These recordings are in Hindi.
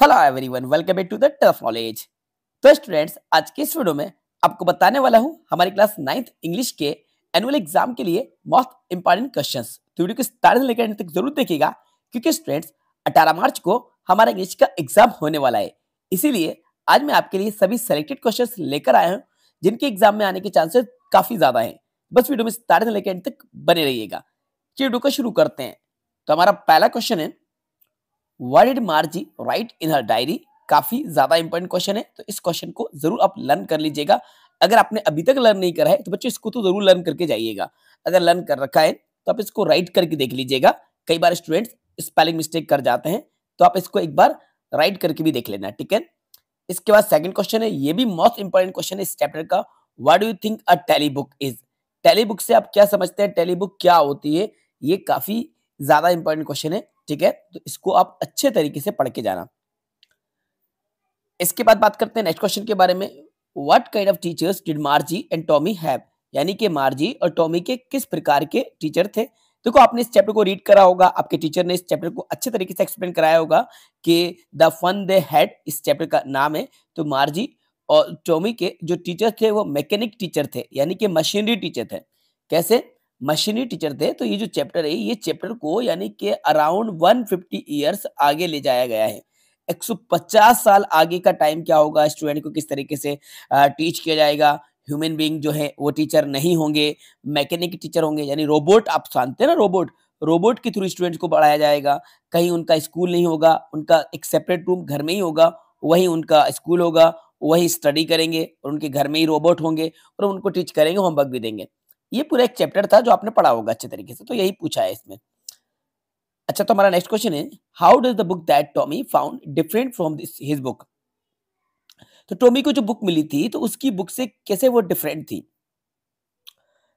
Hello everyone welcome back to the tough knowledge तो स्टूडेंट्स आज के इस वीडियो में आपको बताने वाला हूँ हमारी क्लास नाइन्थ इंग्लिश के एनुअल एग्जाम के लिए मोस्ट इंपॉर्टेंट क्वेश्चन तो वीडियो को स्टार्ट लेकर एंड तक जरूर देखिएगा क्योंकि स्टूडेंट्स 18 मार्च को हमारा इंग्लिश का एग्जाम होने वाला है इसीलिए आज मैं आपके लिए सभी सेलेक्टेड क्वेश्चन लेकर आया हूँ जिनके एग्जाम में आने के चांसेस काफी ज्यादा है बस वीडियो में स्टार्ट लेकर एंड तक बने रहिएगा चलिए वीडियो तो को शुरू करते हैं तो हमारा पहला क्वेश्चन है what did Margie write in her diary काफी ज्यादा इंपॉर्टेंट क्वेश्चन है तो इस क्वेश्चन को जरूर आप लर्न कर लीजिएगा अगर आपने अभी तक लर्न नहीं करा है तो बच्चों इसको तो जरूर लर्न करके जाइएगा अगर लर्न कर रखा है तो आप इसको राइट करके देख लीजिएगा कई बार स्टूडेंट्स स्पेलिंग मिस्टेक कर जाते हैं तो आप इसको एक बार राइट करके भी देख लेना ठीक है इसके बाद सेकंड क्वेश्चन है ये भी मोस्ट इंपॉर्टेंट क्वेश्चन है इस चैप्टर का what do you think a telebook is telebook से आप क्या समझते हैं टेलीबुक क्या होती है ये काफी ज्यादा इंपॉर्टेंट क्वेश्चन है ठीक है तो इसको आप अच्छे तरीके से पढ़ के जाना इसके बाद बात करते हैं नेक्स्ट क्वेश्चन के बारे में what kind of teachers did Margie and Tommy have यानी कि मार्जी और टॉमी के किस प्रकार के टीचर थे देखो तो आपने इस चैप्टर को रीड करा होगा आपके टीचर ने इस चैप्टर को अच्छे तरीके से एक्सप्लेन कराया होगा कि द फन दे हैड इस चैप्टर का नाम है तो मार्जी और टॉमी के जो टीचर थे वो मैकेनिक टीचर थे यानी कि मशीनरी टीचर थे कैसे मशीनी टीचर थे तो ये जो चैप्टर है ये चैप्टर को यानी कि अराउंड 150 फिफ्टी आगे ले जाया गया है 150 साल आगे का टाइम क्या होगा स्टूडेंट को किस तरीके से टीच किया जाएगा ह्यूमन बीइंग जो है वो टीचर नहीं होंगे मैकेनिक टीचर होंगे यानी रोबोट आप जानते हैं ना रोबोट रोबोट के थ्रू स्टूडेंट्स को पढ़ाया जाएगा कहीं उनका स्कूल नहीं होगा उनका एक सेपरेट रूम घर में ही होगा वहीं उनका स्कूल होगा वही स्टडी करेंगे और उनके घर में ही रोबोट होंगे और उनको टीच करेंगे होमवर्क भी देंगे ये पूरा एक चैप्टर था जो आपने पढ़ा होगा अच्छे तरीके से तो यही पूछा है इसमें अच्छा तो हमारा नेक्स्ट क्वेश्चन है how does the book that Tommy found different from this his book तो टॉमी को जो बुक मिली थी तो उसकी बुक से कैसे वो डिफरेंट थी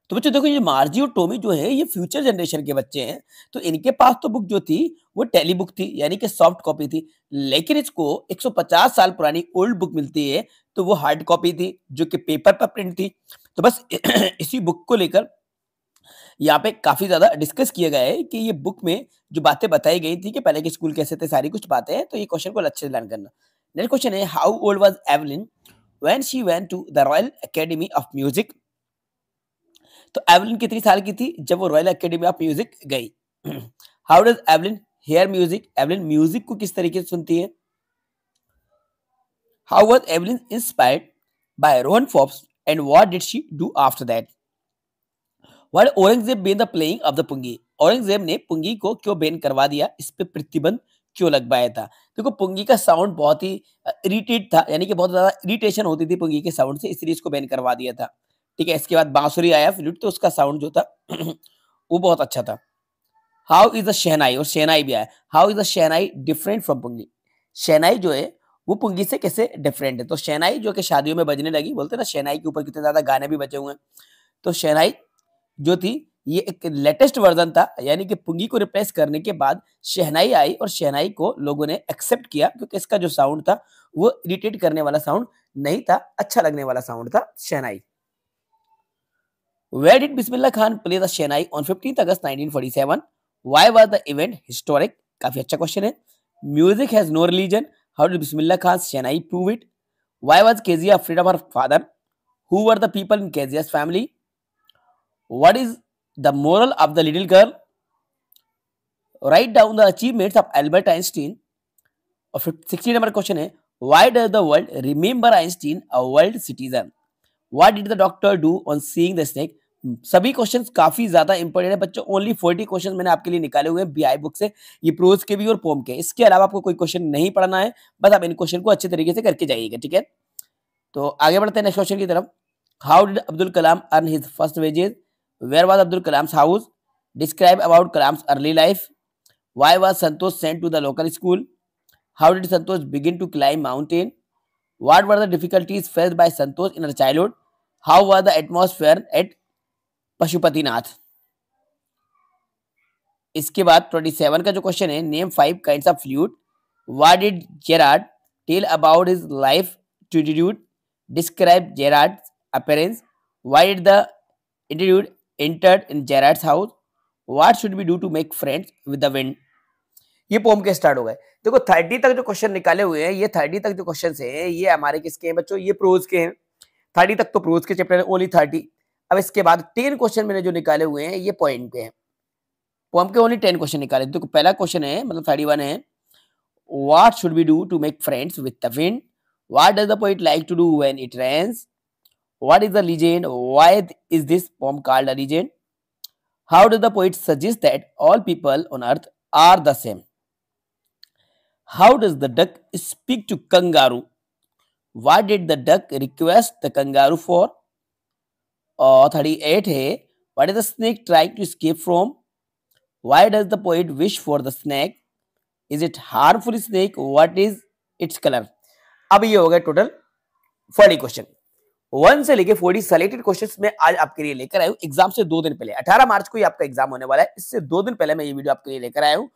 तो बच्चों देखो ये मार्जी और टोमी जो है ये फ्यूचर जनरेशन के बच्चे हैं तो इनके पास तो बुक जो थी वो टेली बुक थी यानी कि सॉफ्ट कॉपी थी लेकिन इसको 150 साल पुरानी ओल्ड बुक मिलती है तो वो हार्ड कॉपी थी जो कि पेपर पर प्रिंट थी तो बस इसी बुक को लेकर यहाँ पे काफी ज्यादा डिस्कस किया गया है कि ये बुक में जो बातें बताई गई थी कि पहले के स्कूल कैसे थे सारी कुछ बातें हैं तो ये क्वेश्चन को अच्छे से लर्न करना नेक्स्ट क्वेश्चन है how old was Evelyn when she went to the Royal Academy of Music तो एवलिन कितनी साल की थी जब वो रॉयल एकेडमी ऑफ म्यूजिक गई how does Evelyn hear music Evelyn music को किस तरीके से सुनती है How was Evelyn inspired by Rohan Forbes and what did she do after that? While Aurangzeb ban the playing of the pungi Aurangzeb ने पुंगी को क्यों बैन करवा दिया इस पर प्रतिबंध क्यों लगवाया था देखो पुंगी का साउंड बहुत ही इरिटेट था यानी कि बहुत ज़्यादा इरिटेशन होती थी पुंगी के साउंड से इसलिए इसको बैन करवा दिया था ठीक है इसके बाद बांसुरी आया फ्लूट तो उसका साउंड जो था वो बहुत अच्छा था हाउ इज द शहनाई और शहनाई भी आया how is the shehnai different from pungi शहनाई जो है वो पुंगी से कैसे डिफरेंट है तो शहनाई जो कि शादियों में बजने लगी बोलते ना शहनाई के ऊपर कितने ज़्यादा गाने भी बचे हुए हैं तो शहनाई जो थी ये एक लेटेस्ट वर्जन था यानी कि पुंगी को रिप्लेस करने के बाद शहनाई आई और शहनाई को लोगों ने एक्सेप्ट किया क्योंकि इसका जो साउंड था वो इरिटेट करने वाला साउंड नहीं था अच्छा लगने वाला साउंड था shehnai Bismillah Khan play the shehnai on fifteen August nineteen forty seven why was the event historic काफी अच्छा क्वेश्चन है music has no religion How did Bismillah Khan Shanai prove it? Why was Kezia afraid of her father? Who were the people in Kezia's family? What is the moral of the little girl? Write down the achievements of Albert Einstein. और सिक्सटी नंबर क्वेश्चन है why does the world remember Einstein a world citizen what did the doctor do on seeing the snake सभी क्वेश्चंस काफी ज्यादा इंपॉर्टेंट है बच्चों ओनली फोर्टी क्वेश्चंस मैंने आपके लिए निकाले हुए हैं बीआई बुक से ये प्रोज के भी और पोम के इसके अलावा आपको कोई क्वेश्चन नहीं पढ़ना है बस आप इन क्वेश्चन को अच्छे तरीके से करके जाइएगा ठीक है तो आगे बढ़ते हैं नेक्स्ट क्वेश्चन की तरफ how did Abdul Kalam earn his first wages where was Abdul Kalam's house describe about Kalam's early life why was Santosh sent to the local school how did Santosh begin to climb mountain what were the difficulties faced by Santosh in her childhood how were the atmosphere at Pashupatinath इसके बाद ट्वेंटी सेवन का जो क्वेश्चन है name five kinds of flute what did Gerrard tell about his life attitude describe Gerard appearance why did the इंटीट्यूड entered in Gerard's house what should be do to make friends with the wind ये पोम के स्टार्ट हो गए देखो थर्टी तक जो क्वेश्चन निकाले हुए हैं ये थर्टी तक जो क्वेश्चन है ये हमारे किसके हैं बच्चों ये प्रोज के हैं थर्टी तक तो प्रोज के चैप्टर है ओनली थर्टी अब इसके बाद तीन क्वेश्चन मैंने जो निकाले हुए हैं ये पॉइंट पे हैं पॉम के ओनली टेन क्वेश्चन निकाले तो पहला क्वेश्चन है मतलब थर्टी वन है what should be do to make friends with the wind what does the poet like to do when it rains what is the legend why is this poem called a how does the poet suggest that all people on earth are the same how does the duck speak to kangaroo what did the duck request the kangaroo for thirty eight है what is the snake try to escape from why does the poet wish for the snake is it harmful snake what is its colour अब ये हो गया टोटल फोर्टी क्वेश्चन वन से लेके फोर्टी सेलेक्टेड क्वेश्चन में आज आपके लिए लेकर आयु एग्जाम से दो दिन पहले अठारह मार्च को ही आपका एग्जाम होने वाला है इससे दो दिन पहले मैं ये वीडियो आपके लिए लेकर आया हूँ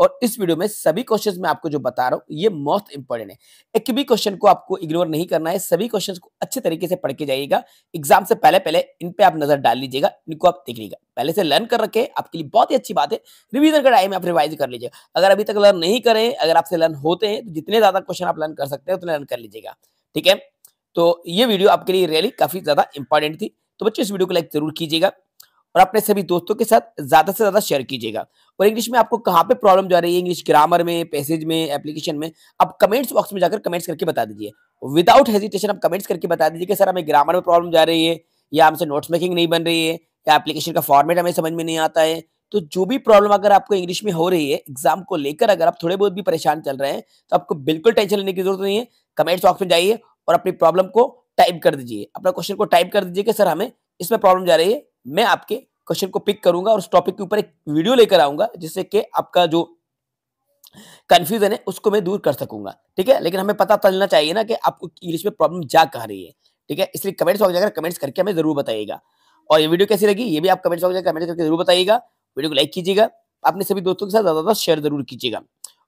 और इस वीडियो में सभी क्वेश्चन में आपको जो बता रहा हूँ ये मोस्ट इंपॉर्टेंट है एक भी क्वेश्चन को आपको इग्नोर नहीं करना है सभी क्वेश्चन को अच्छे तरीके से पढ़ के जाइएगा एग्जाम से पहले पहले इन पे आप नजर डाल लीजिएगा इनको आप देख लीजिएगा पहले से लर्न कर रखे आपके लिए बहुत ही अच्छी बात है रिविजन का टाइम आप रिवाइज कर लीजिएगा अगर अभी तक लर्न नहीं करें अगर आपसे लर्न होते हैं तो जितने ज्यादा क्वेश्चन आप लर्न कर सकते हैं उतने लर्न कर लीजिएगा ठीक है तो ये वीडियो आपके लिए रियली काफी ज्यादा इंपॉर्टेंट थी तो बच्चों इस वीडियो को लाइक जरूर कीजिएगा और अपने सभी दोस्तों के साथ ज़्यादा से ज़्यादा शेयर कीजिएगा और इंग्लिश में आपको कहाँ पे प्रॉब्लम जा रही है इंग्लिश ग्रामर में पैसेज में एप्लीकेशन में आप कमेंट्स बॉक्स में जाकर कमेंट्स करके बता दीजिए विदाउट हेजिटेशन आप कमेंट्स करके बता दीजिए कि सर हमें ग्रामर में प्रॉब्लम जा रही है या हमसे नोट्स मेकिंग नहीं बन रही है या एप्लीकेशन का फॉर्मेट हमें समझ में नहीं आता है तो जो भी प्रॉब्लम अगर आपको इंग्लिश में हो रही है एग्जाम को लेकर अगर आप थोड़े बहुत भी परेशान चल रहे हैं तो आपको बिल्कुल टेंशन लेने की जरूरत नहीं है कमेंट्स बॉक्स में जाइए और अपनी प्रॉब्लम को टाइप कर दीजिए अपना क्वेश्चन को टाइप कर दीजिए कि सर हमें इसमें प्रॉब्लम जा रही है मैं आपके क्वेश्चन को पिक करूंगा और उस टॉपिक के ऊपर एक वीडियो लेकर आऊंगा जिससे कि आपका जो कंफ्यूजन है उसको मैं दूर कर सकूंगा ठीक है लेकिन हमें पता तो चलना चाहिए ना कि आपको इंग्लिश में प्रॉब्लम जा कह रही है ठीक है इसलिए कमेंट्स बॉक्स जाकर कमेंट्स करके हमें जरूर बताइएगा और ये वीडियो कैसी लगी ये भी आप कमेंट्स बॉक्स जाकर कमेंट करके जरूर बताइएगा वीडियो को लाइक कीजिएगा अपने सभी दोस्तों के साथ ज़्यादा ज़्यादा शेयर जरूर कीजिएगा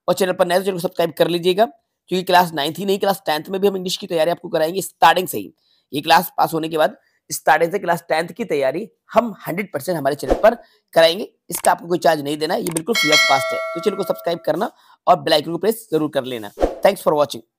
और चैनल पर नए चैनल तो को सब्सक्राइब कर लीजिएगा क्योंकि क्लास नाइन्थ ही नहीं क्लास टेंथ में भी हम इंग्लिश की तैयारी आपको कराएंगे स्टार्टिंग से ही ये क्लास पास होने के बाद स्टार्टिंग से क्लास टेंथ की तैयारी हम 100 परसेंट हमारे चैनल पर कराएंगे इसका आपको कोई चार्ज नहीं देना ये बिल्कुल फ्री ऑफ कास्ट है तो चैनल को सब्सक्राइब करना और बेलाइकन को प्रेस जरूर कर लेना थैंक्स फॉर वॉचिंग